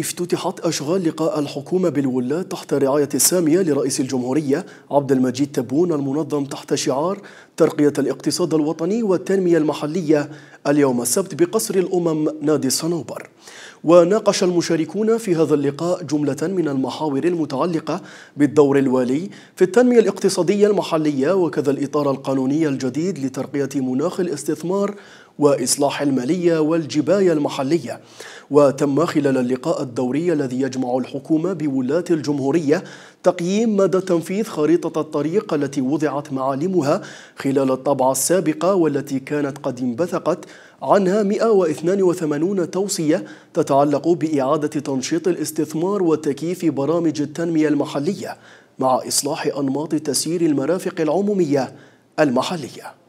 افتتحت أشغال لقاء الحكومة بالولاة تحت رعاية سامية لرئيس الجمهورية عبد المجيد تبون المنظم تحت شعار ترقية الاقتصاد الوطني والتنمية المحلية اليوم السبت بقصر الأمم نادي الصنوبر وناقش المشاركون في هذا اللقاء جملة من المحاور المتعلقة بالدور الوالي في التنمية الاقتصادية المحلية وكذا الإطار القانوني الجديد لترقية مناخ الاستثمار وإصلاح المالية والجباية المحلية وتم خلال اللقاء الدوري الذي يجمع الحكومة بولاة الجمهورية تقييم مدى تنفيذ خريطة الطريق التي وضعت معالمها خلال الطبعة السابقة والتي كانت قد انبثقت عنها 182 توصية تتعلق بإعادة تنشيط الاستثمار وتكييف برامج التنمية المحلية مع إصلاح أنماط تسيير المرافق العمومية المحليه